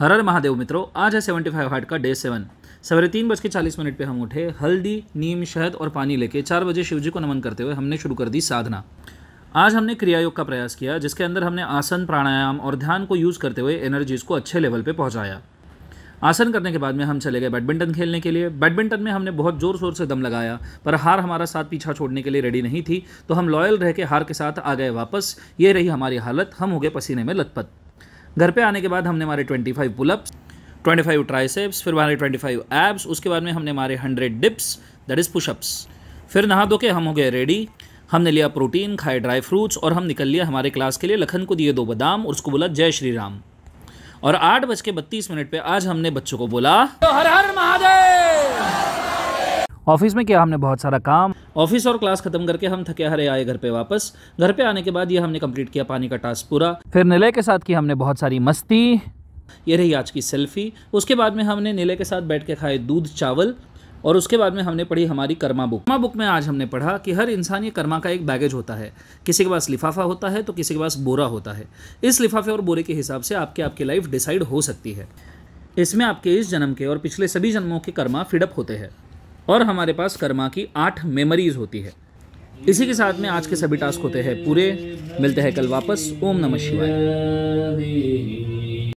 हर हर महादेव मित्रों आज है सेवेंटी फाइव हार्ट का डे सेवन सवेरे तीन बज के चालीस मिनट पर हम उठे हल्दी नीम शहद और पानी लेके चार बजे शिव जी को नमन करते हुए हमने शुरू कर दी साधना आज हमने क्रिया योग का प्रयास किया जिसके अंदर हमने आसन प्राणायाम और ध्यान को यूज़ करते हुए एनर्जीज को अच्छे लेवल पर पहुँचाया आसन करने के बाद में हम चले गए बैडमिंटन खेलने के लिए बैडमिंटन में हमने बहुत जोर शोर से दम लगाया पर हार हमारा साथ पीछा छोड़ने के लिए रेडी नहीं थी तो हम लॉयल रह के हार के साथ आ गए वापस ये रही हमारी हालत हम हो गए पसीने में लतपत घर पे आने के बाद हमने हमारे 25 पुलअप्स फाइव ट्राइसेप्स फिर हमारे 25 एब्स उसके बाद में हमने हमारे 100 डिप्स दैट इज़ पुशअप्स फिर नहा धो के हम हो गए रेडी हमने लिया प्रोटीन खाए ड्राई फ्रूट्स और हम निकल लिया हमारे क्लास के लिए लखन को दिए दो बादाम और उसको बोला जय श्री राम और आठ बज के बत्तीस मिनट पे आज हमने बच्चों को बोला तो हर हर महादेव ऑफिस में किया हमने बहुत सारा काम ऑफिस और क्लास खत्म करके हम थके हरे आए घर पे वापस घर पे आने के बाद ये हमने कंप्लीट किया पानी का टास्क पूरा फिर निलय के साथ की हमने बहुत सारी मस्ती ये रही आज की सेल्फी उसके बाद में हमने नीले के साथ बैठ के खाए दूध चावल और उसके बाद में हमने पढ़ी हमारी कर्मा बुक कर्मा बुक में आज हमने पढ़ा कि हर इंसान ये कर्मा का एक बैगेज होता है किसी के पास लिफाफा होता है तो किसी के पास बोरा होता है इस लिफाफे और बोरे के हिसाब से आपके आपकी लाइफ डिसाइड हो सकती है इसमें आपके इस जन्म के और पिछले सभी जन्मों के कर्मा फिडअप होते हैं और हमारे पास कर्मा की आठ मेमोरीज होती है इसी के साथ में आज के सभी टास्क होते हैं पूरे मिलते हैं कल वापस ओम नमः शिवाय